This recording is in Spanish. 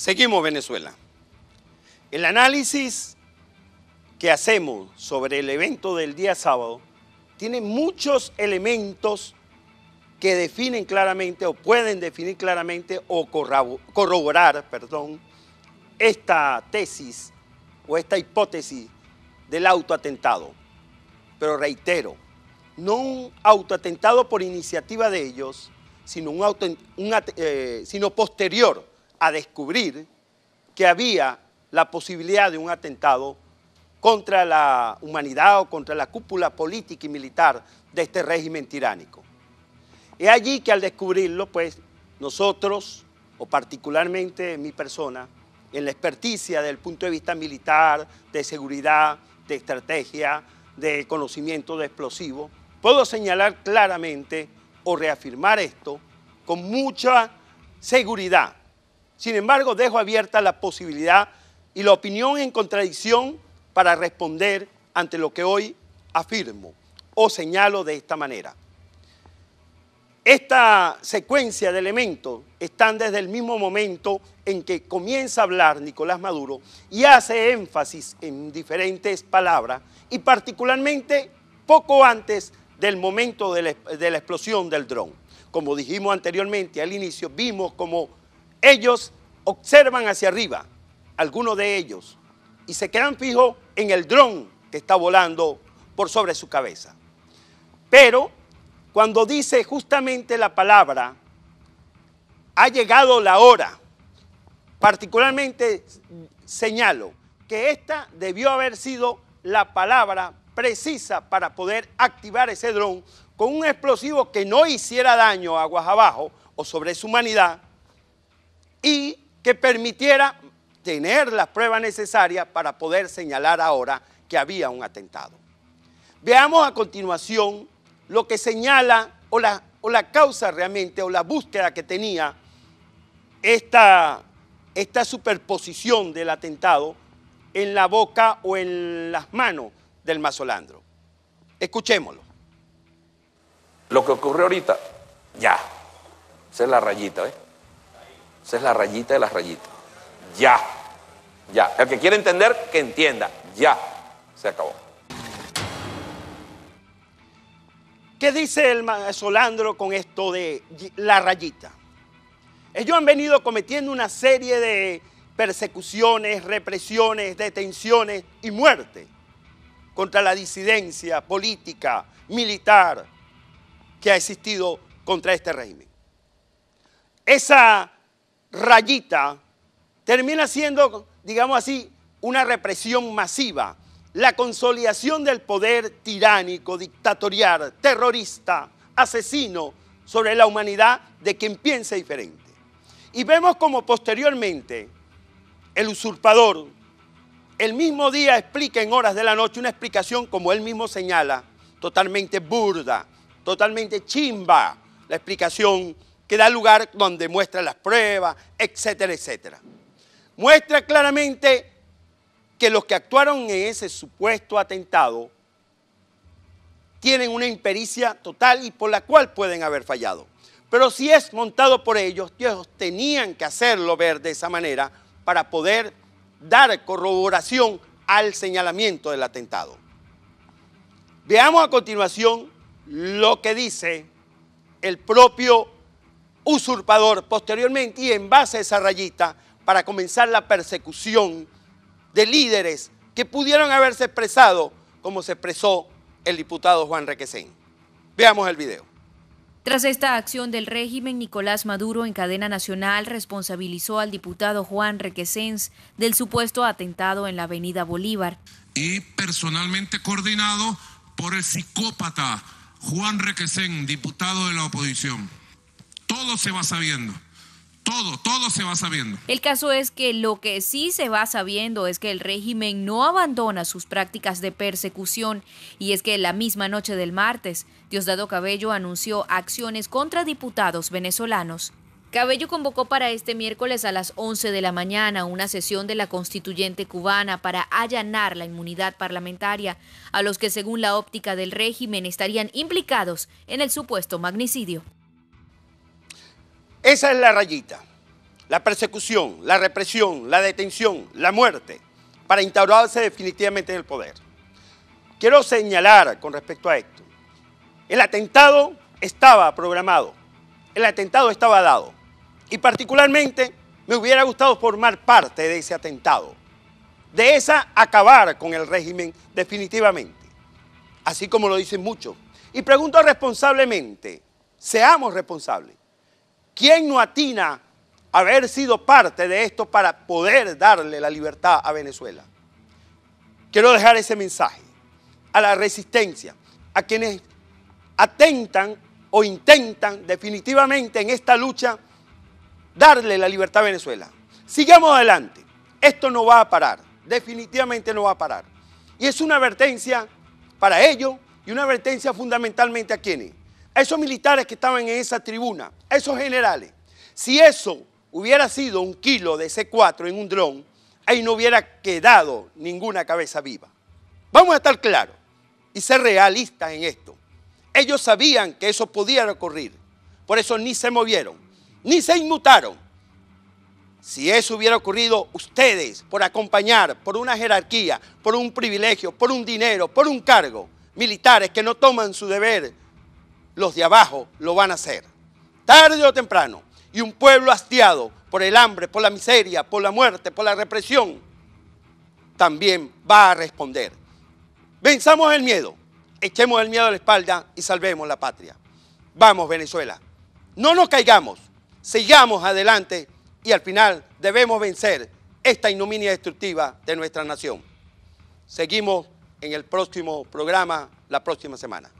Seguimos Venezuela. El análisis que hacemos sobre el evento del día sábado tiene muchos elementos que definen claramente o pueden definir claramente o corroborar, perdón, esta tesis o esta hipótesis del autoatentado. Pero reitero, no un autoatentado por iniciativa de ellos, sino, un, auto, eh, sino posterior a descubrir que había la posibilidad de un atentado contra la humanidad o contra la cúpula política y militar de este régimen tiránico. Es allí que al descubrirlo, pues nosotros, o particularmente mi persona, en la experticia del punto de vista militar, de seguridad, de estrategia, de conocimiento de explosivos, puedo señalar claramente o reafirmar esto con mucha seguridad sin embargo, dejo abierta la posibilidad y la opinión en contradicción para responder ante lo que hoy afirmo o señalo de esta manera. Esta secuencia de elementos están desde el mismo momento en que comienza a hablar Nicolás Maduro y hace énfasis en diferentes palabras y particularmente poco antes del momento de la, explosión del dron. Como dijimos anteriormente al inicio, vimos como ellos observan hacia arriba, algunos de ellos, y se quedan fijos en el dron que está volando por sobre su cabeza. Pero cuando dice justamente la palabra, ha llegado la hora, particularmente señalo que esta debió haber sido la palabra precisa para poder activar ese dron con un explosivo que no hiciera daño aguas abajo o sobre su humanidad, y que permitiera tener las pruebas necesarias para poder señalar ahora que había un atentado. Veamos a continuación lo que señala o la, o la causa realmente o la búsqueda que tenía esta, esta superposición del atentado en la boca o en las manos del mazolandro. Escuchémoslo. Lo que ocurrió ahorita, ya, esa es la rayita, ¿eh? Esa es la rayita de las rayitas. Ya. Ya. El que quiere entender, que entienda. Ya. Se acabó. ¿Qué dice el Solandro con esto de la rayita? Ellos han venido cometiendo una serie de persecuciones, represiones, detenciones y muerte contra la disidencia política, militar que ha existido contra este régimen. Esa rayita termina siendo, digamos así, una represión masiva, la consolidación del poder tiránico, dictatorial, terrorista, asesino sobre la humanidad de quien piense diferente. Y vemos como posteriormente el usurpador, el mismo día explica en horas de la noche una explicación, como él mismo señala, totalmente burda, totalmente chimba, la explicación que da lugar donde muestra las pruebas, etcétera, etcétera. Muestra claramente que los que actuaron en ese supuesto atentado tienen una impericia total y por la cual pueden haber fallado. Pero si es montado por ellos, ellos tenían que hacerlo ver de esa manera para poder dar corroboración al señalamiento del atentado. Veamos a continuación lo que dice el propio usurpador posteriormente y en base a esa rayita para comenzar la persecución de líderes que pudieron haberse expresado como se expresó el diputado Juan Requesén. Veamos el video. Tras esta acción del régimen, Nicolás Maduro en cadena nacional responsabilizó al diputado Juan Requesens del supuesto atentado en la avenida Bolívar. Y personalmente coordinado por el psicópata Juan Requesén, diputado de la oposición todo se va sabiendo. Todo, todo se va sabiendo. El caso es que lo que sí se va sabiendo es que el régimen no abandona sus prácticas de persecución y es que la misma noche del martes, Diosdado Cabello anunció acciones contra diputados venezolanos. Cabello convocó para este miércoles a las 11 de la mañana una sesión de la constituyente cubana para allanar la inmunidad parlamentaria a los que según la óptica del régimen estarían implicados en el supuesto magnicidio. Esa es la rayita. La persecución, la represión, la detención, la muerte, para instaurarse definitivamente en el poder. Quiero señalar con respecto a esto. El atentado estaba programado, el atentado estaba dado. Y particularmente me hubiera gustado formar parte de ese atentado, de esa acabar con el régimen definitivamente, así como lo dicen muchos. Y pregunto responsablemente, seamos responsables. ¿Quién no atina haber sido parte de esto para poder darle la libertad a Venezuela? Quiero dejar ese mensaje a la resistencia, a quienes atentan o intentan definitivamente en esta lucha darle la libertad a Venezuela. Sigamos adelante. Esto no va a parar. Definitivamente no va a parar. Y es una advertencia para ellos y una advertencia fundamentalmente a quienes esos militares que estaban en esa tribuna, esos generales, si eso hubiera sido un kilo de C4 en un dron, ahí no hubiera quedado ninguna cabeza viva. Vamos a estar claros y ser realistas en esto. Ellos sabían que eso podía ocurrir, por eso ni se movieron, ni se inmutaron. Si eso hubiera ocurrido, ustedes, por acompañar, por una jerarquía, por un privilegio, por un dinero, por un cargo, militares que no toman su deber los de abajo lo van a hacer, tarde o temprano. Y un pueblo hastiado por el hambre, por la miseria, por la muerte, por la represión, también va a responder. Venzamos el miedo, echemos el miedo a la espalda y salvemos la patria. Vamos, Venezuela, no nos caigamos, sigamos adelante y al final debemos vencer esta ignominia destructiva de nuestra nación. Seguimos en el próximo programa, la próxima semana.